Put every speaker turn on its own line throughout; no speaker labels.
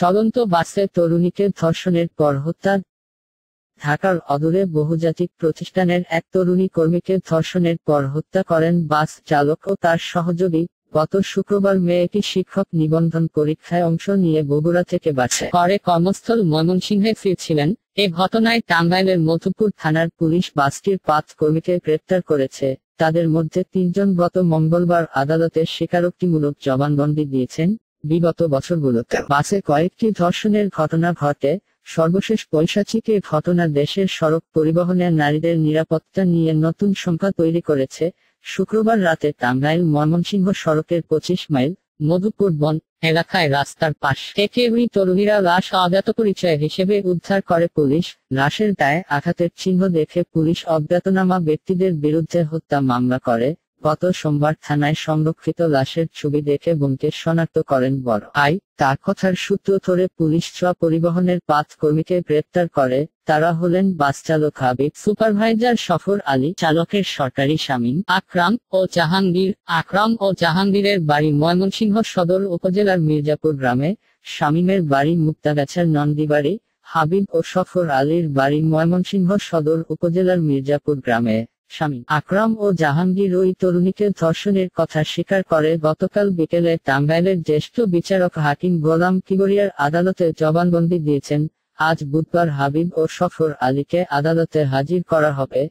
চলন্ত বাসে তরুণীকে ধর্ষণের পর হত্যা ঢাকার অদূরে বহুজাতিক প্রতিষ্ঠানের এক তরুণী কর্মীকে ধর্ষণের পর হত্যা করেন বাস চালক ও তার সহযোগী গত শুক্রবার মেয়েটি শিক্ষক নিবন্ধন পরীক্ষায় অংশ নিয়ে বগুড়া থেকে বাসে পরে কর্মস্থল ময়মনসিংহে ফিরছিলেন এ ঘটনায় টাঙ্গাইলের মধুপুর থানার পুলিশ বাসটির পাঁচ কর্মীকে গ্রেপ্তার করেছে তাদের মধ্যে তিনজন গত মঙ্গলবার আদালতের স্বীকারোক্তিমূলক জবানবন্দি দিয়েছেন বিগত বছরগুলোতে বাসে কয়েকটি ধর্ষণের ঘটনা ঘটে সর্বশেষ পৈশাচিক ঘটনা দেশের সড়ক পরিবহনের নারীদের নিরাপত্তা নিয়ে নতুন সংখ্যা তৈরি করেছে শুক্রবার রাতে টাঙ্গাইল ময়মনসিংহ সড়কের পঁচিশ মাইল মধুপুর বন এলাকায় রাস্তার পাশ থেকে ওই তরুণীরা লাশ অজ্ঞাত পরিচয় হিসেবে উদ্ধার করে পুলিশ লাশের গায়ে আঘাতের চিহ্ন দেখে পুলিশ অজ্ঞাতনামা ব্যক্তিদের বিরুদ্ধে হত্যা মামলা করে গত সোমবার থানায় সংরক্ষিত লাশের ছবি দেখে বোনকে শনাক্ত করেন বড় আই তার কথার সূত্র ধরে পুলিশ ছ পরিবহনের পাঁচ কর্মীকে গ্রেপ্তার করে তারা হলেন বাস চালক হাবিব সুপারভাইজার সফর আলী চালকের সরকারি স্বামী আকরাম ও জাহাঙ্গীর আকরাম ও জাহাঙ্গীরের বাড়ি ময়মনসিংহ সদর উপজেলার মির্জাপুর গ্রামে শামীমের বাড়ি মুক্তাগাছার নন্দীবাড়ি হাবিব ও সফর আলীর বাড়ি ময়মনসিংহ সদর উপজেলার মির্জাপুর গ্রামে স্বামী আকরাম ও জাহাঙ্গীর ওই তরুণীকে ধর্ষণের কথা স্বীকার করে গতকাল বিকেলে টাঙ্গাইলের জ্যেষ্ঠ বিচারক হাকিম গোলাম কিগরিয়ার আদালতে জবানবন্দি দিয়েছেন আজ বুধবার হাবিব ও সফর আলীকে আদালতে হাজির করা হবে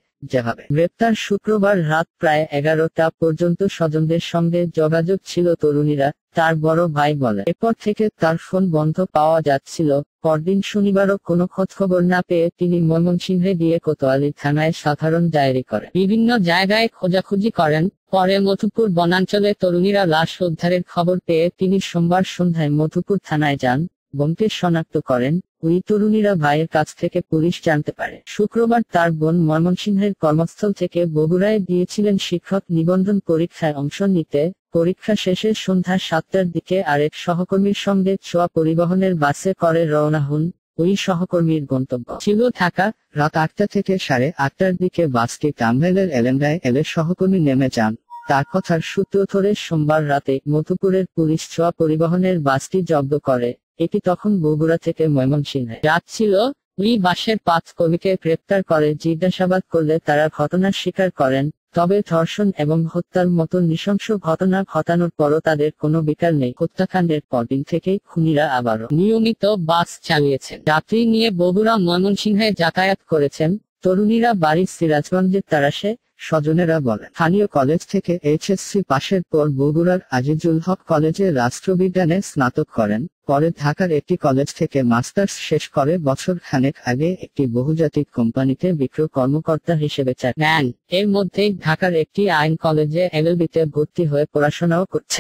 হবে গ্রেপ্তার শুক্রবার রাত প্রায় এগারোটা পর্যন্ত স্বজনদের সঙ্গে যোগাযোগ ছিল তরুণীরা তার বড় ভাই বলে এরপর থেকে তার ফোন বন্ধ পাওয়া যাচ্ছিল পরদিন শনিবারও কোনো খোঁজখবর না পেয়ে তিনি ময়মনসিংহে দিয়ে কোতোয়ালি থানায় সাধারণ ডায়েরি করেন বিভিন্ন জায়গায় খোঁজাখুঁজি করেন পরে মধুপুর বনাঞ্চলে তরুণীরা লাশ উদ্ধারের খবর পেয়ে তিনি সোমবার সন্ধ্যায় মধুপুর থানায় যান বোনকে শনাক্ত করেন ওই তরুণীরা ভাইয়ের কাছ থেকে পুলিশ জানতে পারে শুক্রবার তার বোন ময়মনসিংহের কর্মস্থল থেকে বগুড়ায় গিয়েছিলেন শিক্ষক নিবন্ধন পরীক্ষায় অংশ নিতে পরীক্ষা শেষে সন্ধ্যা সাতটার দিকে আরেক সহকর্মীর সঙ্গে ছোয়া পরিবহনের বাসে করে রওনা হন ওই সহকর্মীর গন্তব্য ছিল থাকা রাত আটটা থেকে সাড়ে আটটার দিকে বাসটি টাঙ্গাইলের এলেন্ডায় এলে সহকর্মী নেমে যান তার কথার সূত্র ধরে সোমবার রাতে মধুপুরের পুলিশ ছোয়া পরিবহনের বাসটি জব্দ করে এটি তখন বগুড়া থেকে ময়মনসিংহে যাচ্ছিল ওই বাসের পাঁচ কবিকে গ্রেপ্তার করে জিজ্ঞাসাবাদ করলে তারা ঘটনার স্বীকার করেন তবে ধর্ষণ এবং হত্যার মতো নৃশংস ঘটনা ঘটানোর পরও তাদের কোনো বিকার নেই হত্যাকাণ্ডের পরদিন থেকেই খুনিরা আবার নিয়মিত বাস চালিয়েছেন যাত্রী নিয়ে বগুড়া ময়মনসিংহে যাতায়াত করেছেন তরুণীরা বাড়ির সিরাজগঞ্জের তারাশে স্বজনেরা বলেন স্থানীয় কলেজ থেকে এইচএসসি পাশের পর বগুড়ার আজিজুল হক কলেজে রাষ্ট্রবিজ্ঞানে স্নাতক করেন পরে ঢাকার একটি কলেজ থেকে মাস্টার্স শেষ করে বছর খানেক আগে একটি বহুজাতিক কোম্পানিতে বিক্রয় কর্মকর্তা হিসেবে চাকরি নেন এর মধ্যেই ঢাকার একটি আইন কলেজে এলএলবিতে ভর্তি হয়ে পড়াশোনাও করছে